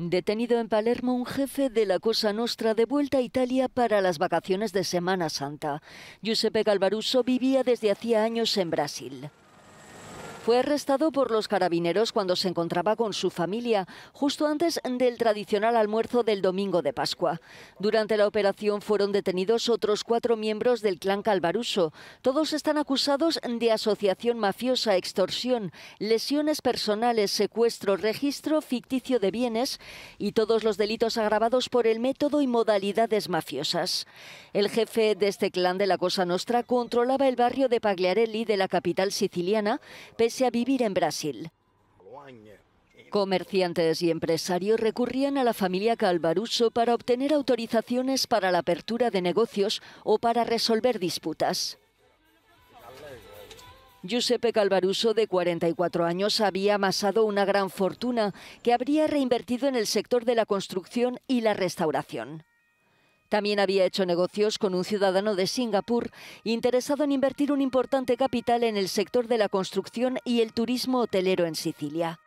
Detenido en Palermo un jefe de la Cosa Nostra de vuelta a Italia para las vacaciones de Semana Santa. Giuseppe Calvaruso vivía desde hacía años en Brasil. Fue arrestado por los carabineros cuando se encontraba con su familia, justo antes del tradicional almuerzo del domingo de Pascua. Durante la operación fueron detenidos otros cuatro miembros del clan Calvaruso. Todos están acusados de asociación mafiosa, extorsión, lesiones personales, secuestro, registro ficticio de bienes y todos los delitos agravados por el método y modalidades mafiosas. El jefe de este clan de la Cosa Nostra controlaba el barrio de Pagliarelli de la capital siciliana, pese a vivir en Brasil. Comerciantes y empresarios recurrían a la familia Calvaruso para obtener autorizaciones para la apertura de negocios o para resolver disputas. Giuseppe Calvaruso, de 44 años, había amasado una gran fortuna que habría reinvertido en el sector de la construcción y la restauración. También había hecho negocios con un ciudadano de Singapur interesado en invertir un importante capital en el sector de la construcción y el turismo hotelero en Sicilia.